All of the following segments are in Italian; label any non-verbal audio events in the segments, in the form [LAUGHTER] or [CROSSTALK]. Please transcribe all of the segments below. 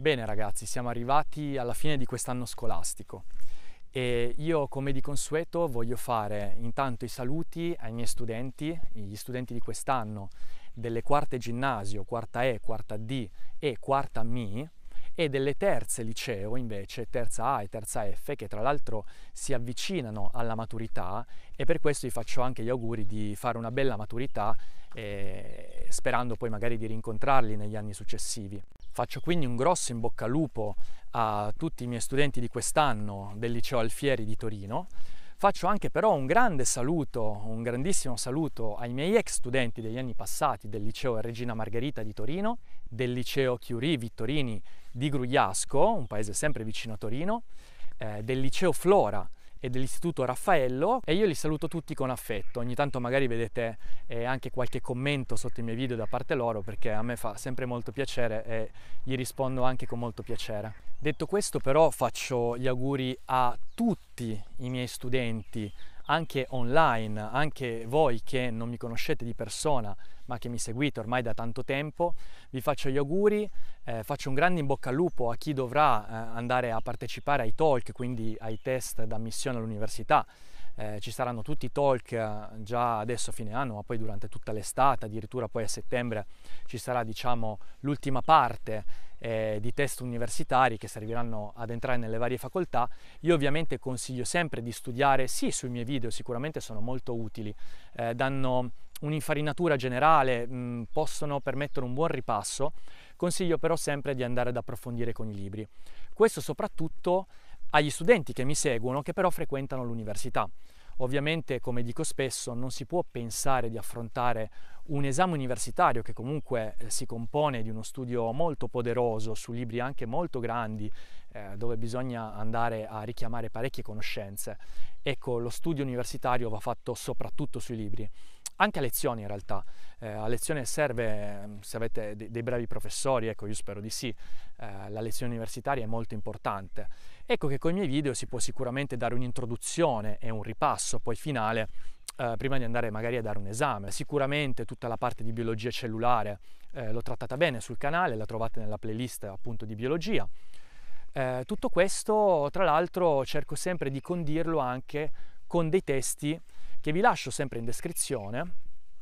Bene ragazzi, siamo arrivati alla fine di quest'anno scolastico e io come di consueto voglio fare intanto i saluti ai miei studenti, gli studenti di quest'anno delle quarte ginnasio, quarta E, quarta D e quarta MI e delle terze liceo invece, terza A e terza F, che tra l'altro si avvicinano alla maturità e per questo vi faccio anche gli auguri di fare una bella maturità eh, sperando poi magari di rincontrarli negli anni successivi. Faccio quindi un grosso in bocca al lupo a tutti i miei studenti di quest'anno del liceo Alfieri di Torino. Faccio anche però un grande saluto, un grandissimo saluto ai miei ex studenti degli anni passati del liceo Regina Margherita di Torino, del liceo Curie Vittorini di Grugliasco, un paese sempre vicino a Torino, eh, del liceo Flora e dell'istituto Raffaello e io li saluto tutti con affetto. Ogni tanto magari vedete eh, anche qualche commento sotto i miei video da parte loro perché a me fa sempre molto piacere e gli rispondo anche con molto piacere. Detto questo però faccio gli auguri a tutti tutti i miei studenti, anche online, anche voi che non mi conoscete di persona, ma che mi seguite ormai da tanto tempo, vi faccio gli auguri, eh, faccio un grande in bocca al lupo a chi dovrà eh, andare a partecipare ai talk, quindi ai test d'ammissione all'università eh, ci saranno tutti i talk eh, già adesso a fine anno, ma poi durante tutta l'estate, addirittura poi a settembre ci sarà diciamo, l'ultima parte eh, di test universitari che serviranno ad entrare nelle varie facoltà. Io ovviamente consiglio sempre di studiare, sì, sui miei video sicuramente sono molto utili, eh, danno un'infarinatura generale, mh, mm, possono permettere un buon ripasso, consiglio però sempre di andare ad approfondire con i libri. Questo soprattutto agli studenti che mi seguono, che però frequentano l'università. Ovviamente, come dico spesso, non si può pensare di affrontare un esame universitario che comunque eh, si compone di uno studio molto poderoso su libri anche molto grandi, eh, dove bisogna andare a richiamare parecchie conoscenze. Ecco, lo studio universitario va fatto soprattutto sui libri anche a lezioni in realtà. Eh, a lezione serve, mm, se avete dei, dei bravi professori, ecco io spero di sì, eh, la lezione universitaria è molto importante. Ecco che con i miei video si può sicuramente dare un'introduzione e un ripasso poi finale eh, prima di andare magari a dare un esame. Sicuramente tutta la parte di biologia cellulare eh, l'ho trattata bene sul canale, la trovate nella playlist appunto di biologia. Eh, tutto questo tra l'altro cerco sempre di condirlo anche con dei testi che vi lascio sempre in descrizione.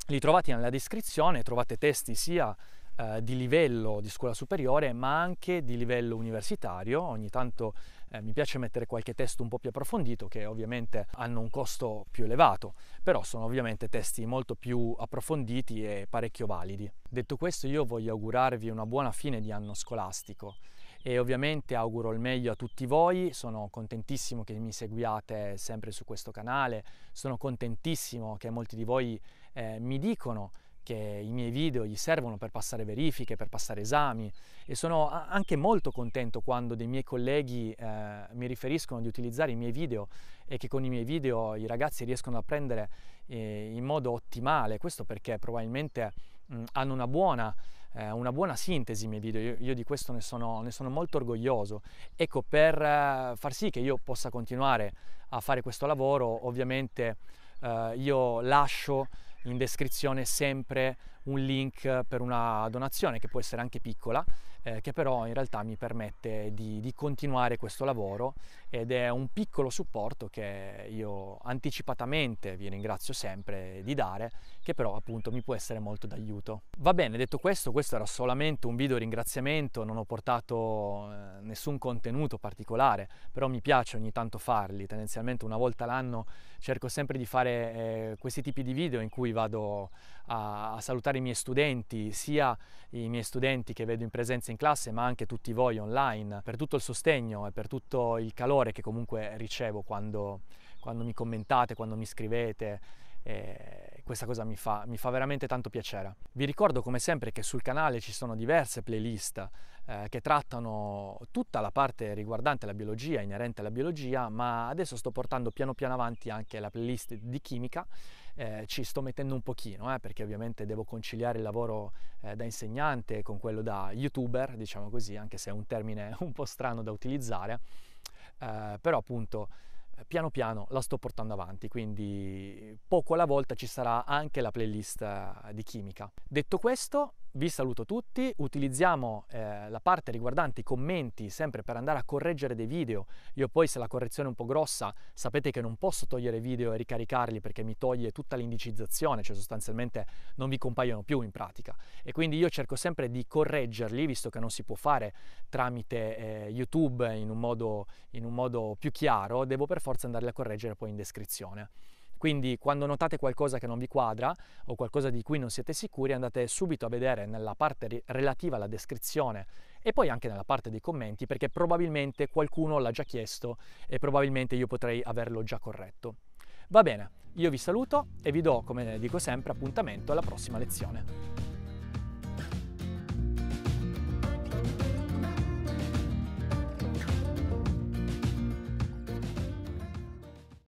Li trovate nella descrizione, trovate testi sia eh, di livello di scuola superiore ma anche di livello universitario. Ogni tanto eh, mi piace mettere qualche testo un po' più approfondito che ovviamente hanno un costo più elevato, però sono ovviamente testi molto più approfonditi e parecchio validi. Detto questo io voglio augurarvi una buona fine di anno scolastico e ovviamente auguro il meglio a tutti voi, sono contentissimo che mi seguiate sempre su questo canale, sono contentissimo che molti di voi eh, mi dicono che i miei video gli servono per passare verifiche, per passare esami e sono anche molto contento quando dei miei colleghi eh, mi riferiscono di utilizzare i miei video e che con i miei video i ragazzi riescono a prendere eh, in modo ottimale, questo perché probabilmente mh, mm, hanno una buona eh, una buona sintesi i miei video, io, io di questo ne sono, ne sono, molto orgoglioso. Ecco, per eh, far sì che io possa continuare a fare questo lavoro, ovviamente eh, io lascio in descrizione sempre un link per una donazione che può essere anche piccola, eh, che però in realtà mi permette di, di, continuare questo lavoro ed è un piccolo supporto che io anticipatamente vi ringrazio sempre di dare, che però appunto mi può essere molto d'aiuto. Va bene, detto questo, questo era solamente un video ringraziamento, non ho portato eh, nessun contenuto particolare, però mi piace ogni tanto farli, tendenzialmente una volta l'anno cerco sempre di fare eh, questi tipi di video in cui vado a, a salutare i miei studenti, sia i miei studenti che vedo in presenza in classe, ma anche tutti voi online, per tutto il sostegno e per tutto il calore che comunque ricevo quando, quando mi commentate, quando mi scrivete. E questa cosa mi fa, mi fa, veramente tanto piacere. Vi ricordo come sempre che sul canale ci sono diverse playlist eh, che trattano tutta la parte riguardante la biologia, inerente alla biologia, ma adesso sto portando piano piano avanti anche la playlist di chimica eh, ci sto mettendo un pochino, eh, perché ovviamente devo conciliare il lavoro eh, da insegnante con quello da youtuber, diciamo così, anche se è un termine [LAUGHS] un po' strano da utilizzare, eh, però appunto eh, piano piano la sto portando avanti, quindi poco alla volta ci sarà anche la playlist eh, di chimica. Detto questo, vi saluto tutti, utilizziamo eh, la parte riguardante i commenti sempre per andare a correggere dei video, io poi se la correzione è un po' grossa sapete che non posso togliere video e ricaricarli perché mi toglie tutta l'indicizzazione, cioè sostanzialmente non vi compaiono più in pratica e quindi io cerco sempre di correggerli visto che non si può fare tramite eh, YouTube in un, modo, in un modo più chiaro, devo per forza andarli a correggere poi in descrizione. Quindi quando notate qualcosa che non vi quadra o qualcosa di cui non siete sicuri andate subito a vedere nella parte relativa alla descrizione e poi anche nella parte dei commenti perché probabilmente qualcuno l'ha già chiesto e probabilmente io potrei averlo già corretto. Va bene, io vi saluto e vi do, come dico sempre, appuntamento alla prossima lezione.